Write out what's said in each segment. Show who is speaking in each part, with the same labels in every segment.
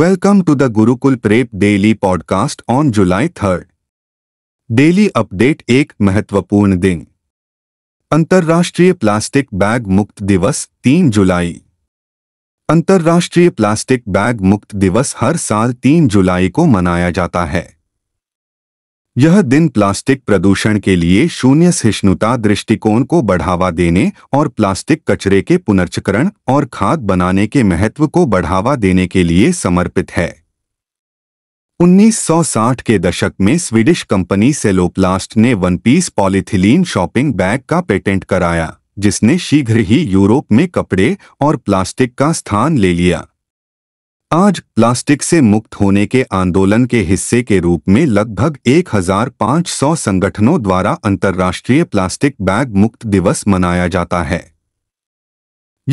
Speaker 1: welcome to the Gurukul prep daily podcast on July third daily update एक महत्वपूर्ण दिन अंतर्राष्ट्रीय प्लास्टिक बैग मुक्त दिवस 3 जुलाई अंतर्राष्ट्रीय प्लास्टिक बैग मुक्त दिवस हर साल 3 जुलाई को मनाया जाता है यह दिन प्लास्टिक प्रदूषण के लिए शून्य सहिष्णुता दृष्टिकोण को बढ़ावा देने और प्लास्टिक कचरे के पुनर्चक्रण और खाद बनाने के महत्व को बढ़ावा देने के लिए समर्पित है 1960 के दशक में स्वीडिश कंपनी सेलोप्लास्ट ने one piece polyethylene shopping bag का पेटेंट कराया जिसने शीघ्र ही यूरोप में कपड़े और प्लास्टिक का स्थान ले लिया आज प्लास्टिक से मुक्त होने के आंदोलन के हिस्से के रूप में लगभग 1500 संगठनों द्वारा अंतर्राष्ट्रीय प्लास्टिक बैग मुक्त दिवस मनाया जाता है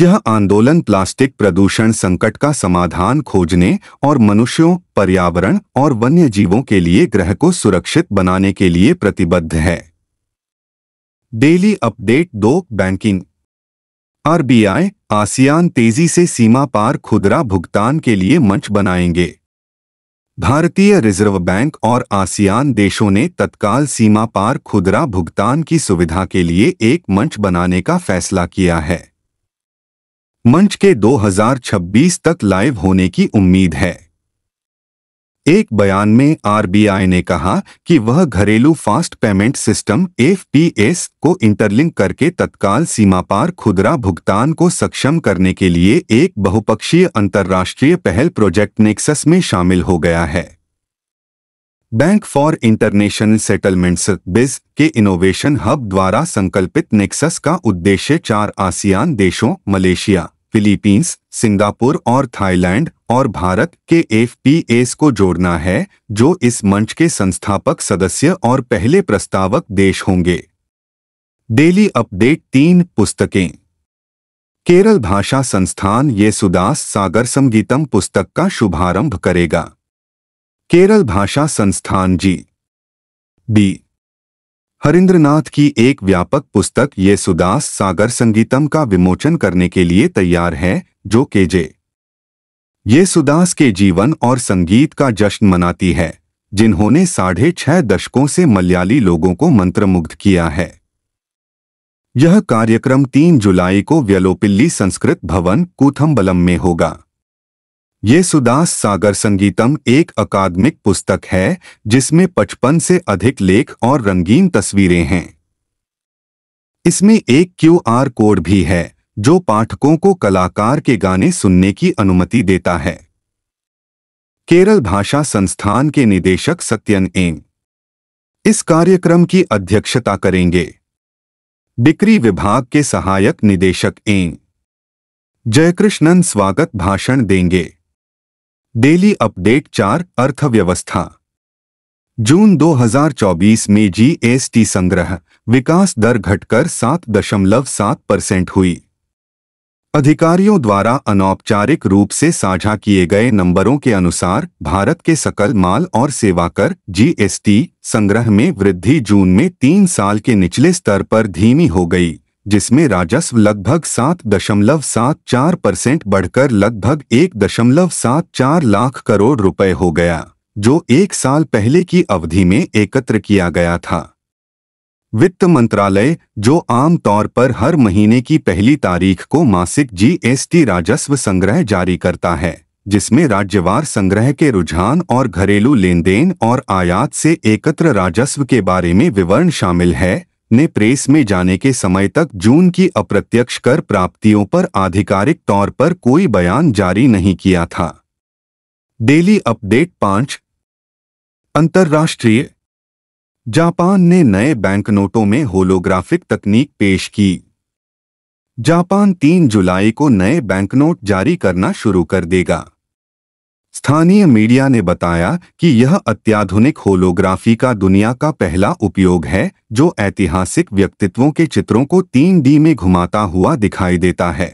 Speaker 1: यह आंदोलन प्लास्टिक प्रदूषण संकट का समाधान खोजने और मनुष्यों पर्यावरण और वन्य जीवों के लिए ग्रह को सुरक्षित बनाने के लिए प्रतिबद्ध है डेली अपडेट दो बैंकिंग आरबीआई आसियान तेजी से सीमा पार खुदरा भुगतान के लिए मंच बनाएंगे भारतीय रिजर्व बैंक और आसियान देशों ने तत्काल सीमा पार खुदरा भुगतान की सुविधा के लिए एक मंच बनाने का फैसला किया है मंच के 2026 तक लाइव होने की उम्मीद है एक बयान में आरबीआई ने कहा कि वह घरेलू फास्ट पेमेंट सिस्टम एफपीएस को इंटरलिंक करके तत्काल सीमा पार खुदरा भुगतान को सक्षम करने के लिए एक बहुपक्षीय अंतर्राष्ट्रीय पहल प्रोजेक्ट नेक्सस में शामिल हो गया है बैंक फॉर इंटरनेशनल सेटलमेंट्स बिज के इनोवेशन हब द्वारा संकल्पित नेक्सस का उद्देश्य चार आसियान देशों मलेशिया फिलीपींस सिंगापुर और थाईलैंड और भारत के एफ को जोड़ना है जो इस मंच के संस्थापक सदस्य और पहले प्रस्तावक देश होंगे डेली अपडेट तीन पुस्तकें केरल भाषा संस्थान ये सुदास सागर संगीतम पुस्तक का शुभारंभ करेगा केरल भाषा संस्थान जी बी हरिंद्रनाथ की एक व्यापक पुस्तक ये सुदास सागर संगीतम का विमोचन करने के लिए तैयार है जो के जे सुदास के जीवन और संगीत का जश्न मनाती है जिन्होंने साढ़े छह दशकों से मलयाली लोगों को मंत्रमुग्ध किया है यह कार्यक्रम 3 जुलाई को व्यलोपिल्ली संस्कृत भवन कूथम्बलम में होगा ये सुदास सागर संगीतम एक अकादमिक पुस्तक है जिसमें पचपन से अधिक लेख और रंगीन तस्वीरें हैं इसमें एक क्यू आर कोड भी है जो पाठकों को कलाकार के गाने सुनने की अनुमति देता है केरल भाषा संस्थान के निदेशक सत्यन एम इस कार्यक्रम की अध्यक्षता करेंगे बिक्री विभाग के सहायक निदेशक एम जयकृष्णन स्वागत भाषण देंगे डेली अपडेट चार अर्थव्यवस्था जून 2024 में जीएसटी संग्रह विकास दर घटकर 7.7 परसेंट हुई अधिकारियों द्वारा अनौपचारिक रूप से साझा किए गए नंबरों के अनुसार भारत के सकल माल और सेवा कर जीएसटी संग्रह में वृद्धि जून में तीन साल के निचले स्तर पर धीमी हो गई जिसमें राजस्व लगभग सात दशमलव सात चार परसेंट बढ़कर लगभग एक दशमलव सात चार लाख करोड़ रुपए हो गया जो एक साल पहले की अवधि में एकत्र किया गया था वित्त मंत्रालय जो आम तौर पर हर महीने की पहली तारीख को मासिक जीएसटी राजस्व संग्रह जारी करता है जिसमें राज्यवार संग्रह के रुझान और घरेलू लेन देन और आयात से एकत्र राजस्व के बारे में विवरण शामिल है ने प्रेस में जाने के समय तक जून की अप्रत्यक्ष कर प्राप्तियों पर आधिकारिक तौर पर कोई बयान जारी नहीं किया था डेली अपडेट पांच अंतर्राष्ट्रीय जापान ने नए बैंकनोटों में होलोग्राफिक तकनीक पेश की जापान 3 जुलाई को नए बैंकनोट जारी करना शुरू कर देगा स्थानीय मीडिया ने बताया कि यह अत्याधुनिक होलोग्राफी का दुनिया का पहला उपयोग है जो ऐतिहासिक व्यक्तित्वों के चित्रों को तीन डी में घुमाता हुआ दिखाई देता है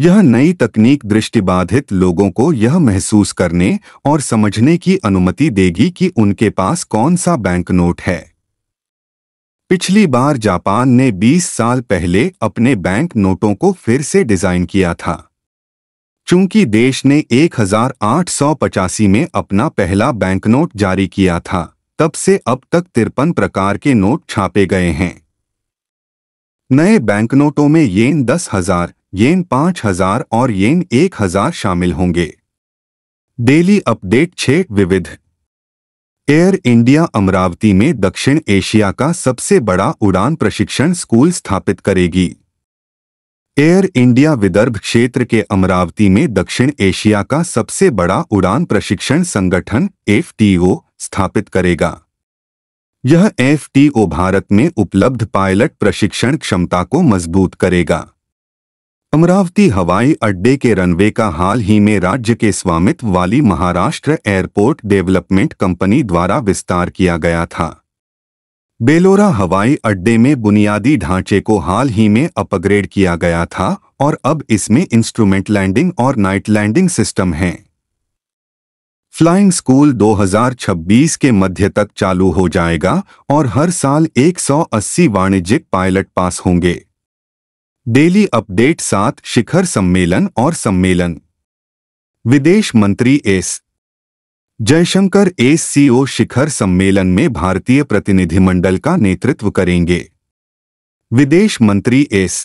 Speaker 1: यह नई तकनीक दृष्टिबाधित लोगों को यह महसूस करने और समझने की अनुमति देगी कि उनके पास कौन सा बैंकनोट है पिछली बार जापान ने 20 साल पहले अपने बैंक नोटों को फिर से डिजाइन किया था चूंकि देश ने एक में अपना पहला बैंकनोट जारी किया था तब से अब तक तिरपन प्रकार के नोट छापे गए हैं नए बैंकनोटों में येन दस हजार येन पांच हजार और येन एक हजार शामिल होंगे डेली अपडेट छे विविध एयर इंडिया अमरावती में दक्षिण एशिया का सबसे बड़ा उड़ान प्रशिक्षण स्कूल स्थापित करेगी एयर इंडिया विदर्भ क्षेत्र के अमरावती में दक्षिण एशिया का सबसे बड़ा उड़ान प्रशिक्षण संगठन एफटीओ स्थापित करेगा यह एफटीओ भारत में उपलब्ध पायलट प्रशिक्षण क्षमता को मजबूत करेगा अमरावती हवाई अड्डे के रनवे का हाल ही में राज्य के स्वामित्व वाली महाराष्ट्र एयरपोर्ट डेवलपमेंट कंपनी द्वारा विस्तार किया गया था बेलोरा हवाई अड्डे में बुनियादी ढांचे को हाल ही में अपग्रेड किया गया था और अब इसमें इंस्ट्रूमेंट लैंडिंग और नाइट लैंडिंग सिस्टम हैं फ्लाइंग स्कूल 2026 के मध्य तक चालू हो जाएगा और हर साल 180 वाणिज्यिक पायलट पास होंगे डेली अपडेट सात शिखर सम्मेलन और सम्मेलन विदेश मंत्री एस जयशंकर एससीओ शिखर सम्मेलन में भारतीय प्रतिनिधिमंडल का नेतृत्व करेंगे विदेश मंत्री एस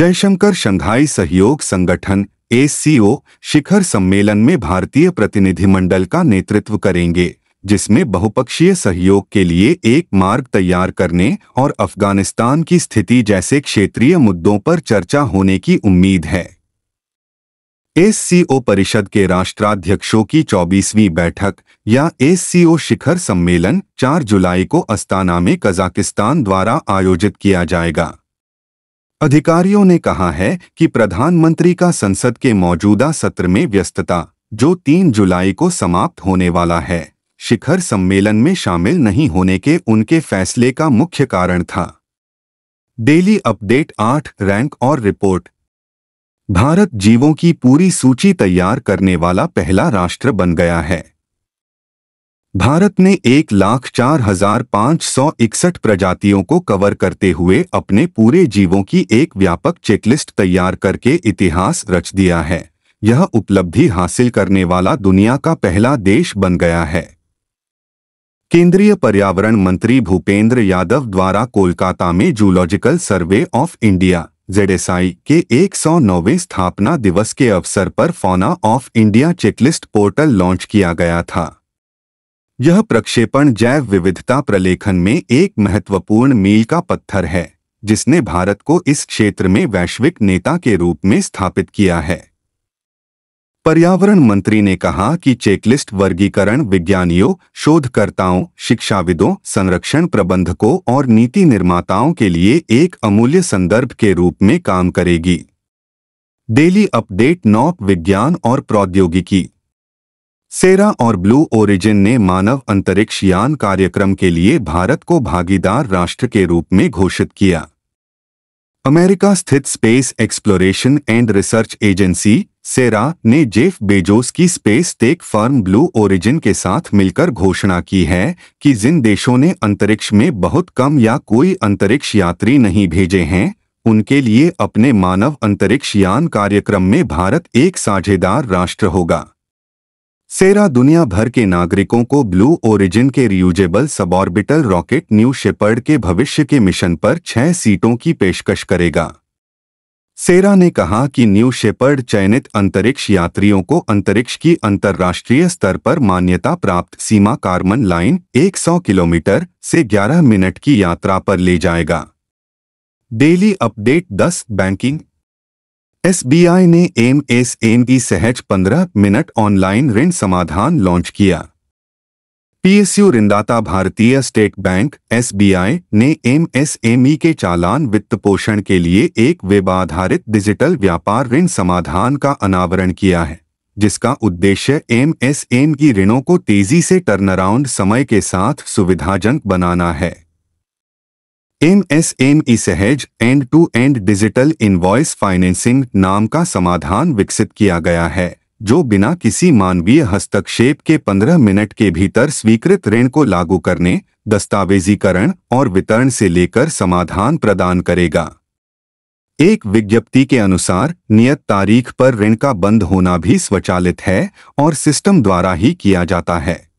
Speaker 1: जयशंकर शंघाई सहयोग संगठन एससीओ शिखर सम्मेलन में भारतीय प्रतिनिधिमंडल का नेतृत्व करेंगे जिसमें बहुपक्षीय सहयोग के लिए एक मार्ग तैयार करने और अफगानिस्तान की स्थिति जैसे क्षेत्रीय मुद्दों पर चर्चा होने की उम्मीद है एस परिषद के राष्ट्राध्यक्षों की 24वीं बैठक या एस शिखर सम्मेलन 4 जुलाई को अस्ताना में कजाकिस्तान द्वारा आयोजित किया जाएगा अधिकारियों ने कहा है कि प्रधानमंत्री का संसद के मौजूदा सत्र में व्यस्तता जो 3 जुलाई को समाप्त होने वाला है शिखर सम्मेलन में शामिल नहीं होने के उनके फैसले का मुख्य कारण था डेली अपडेट आठ रैंक और रिपोर्ट भारत जीवों की पूरी सूची तैयार करने वाला पहला राष्ट्र बन गया है भारत ने एक लाख चार हजार पांच सौ इकसठ प्रजातियों को कवर करते हुए अपने पूरे जीवों की एक व्यापक चेकलिस्ट तैयार करके इतिहास रच दिया है यह उपलब्धि हासिल करने वाला दुनिया का पहला देश बन गया है केंद्रीय पर्यावरण मंत्री भूपेंद्र यादव द्वारा कोलकाता में zoological survey of India ZSI के एक सौ नौवें स्थापना दिवस के अवसर पर fauna of India checklist portal launch किया गया था यह प्रक्षेपण जैव विविधता प्रलेखन में एक महत्वपूर्ण मील का पत्थर है जिसने भारत को इस क्षेत्र में वैश्विक नेता के रूप में स्थापित किया है पर्यावरण मंत्री ने कहा कि चेकलिस्ट वर्गीकरण विज्ञानियों शोधकर्ताओं शिक्षाविदों संरक्षण प्रबंधकों और नीति निर्माताओं के लिए एक अमूल्य संदर्भ के रूप में काम करेगी डेली अपडेट नॉप विज्ञान और प्रौद्योगिकी सेरा और ब्लू ओरिजिन ने मानव अंतरिक्ष यान कार्यक्रम के लिए भारत को भागीदार राष्ट्र के रूप में घोषित किया अमेरिका स्थित space exploration and research agency SERA ने जेफ बेजोस की space tech firm Blue Origin के साथ मिलकर घोषणा की है कि जिन देशों ने अंतरिक्ष में बहुत कम या कोई अंतरिक्ष यात्री नहीं भेजे हैं उनके लिए अपने मानव अंतरिक्ष यान कार्यक्रम में भारत एक साझेदार राष्ट्र होगा सेरा दुनिया भर के नागरिकों को ब्लू ओरिजिन के reusable suborbital rocket New Shepard के भविष्य के मिशन पर छह सीटों की पेशकश करेगा सेरा ने कहा कि न्यू शेपर्ड चयनित अंतरिक्ष यात्रियों को अंतरिक्ष की अंतर्राष्ट्रीय स्तर पर मान्यता प्राप्त सीमा कार्बन लाइन 100 किलोमीटर से 11 मिनट की यात्रा पर ले जाएगा डेली अपडेट 10 बैंकिंग एसबीआई ने M S M Sahaj 15 minute online ऋण समाधान लॉन्च किया पीएसयू रिंदाता भारतीय स्टेट बैंक एसबीआई ने एमएसएमई के चालान वित्त पोषण के लिए एक वेब आधारित डिजिटल व्यापार ऋण समाधान का अनावरण किया है जिसका उद्देश्य की ऋणों को तेजी से टर्नअराउंड समय के साथ सुविधाजनक बनाना है MSME Sahaj end to end digital invoice financing नाम का समाधान विकसित किया गया है जो बिना किसी मानवीय हस्तक्षेप के 15 मिनट के भीतर स्वीकृत ऋण को लागू करने दस्तावेजीकरण और वितरण से लेकर समाधान प्रदान करेगा एक विज्ञप्ति के अनुसार नियत तारीख पर ऋण का बंद होना भी स्वचालित है और सिस्टम द्वारा ही किया जाता है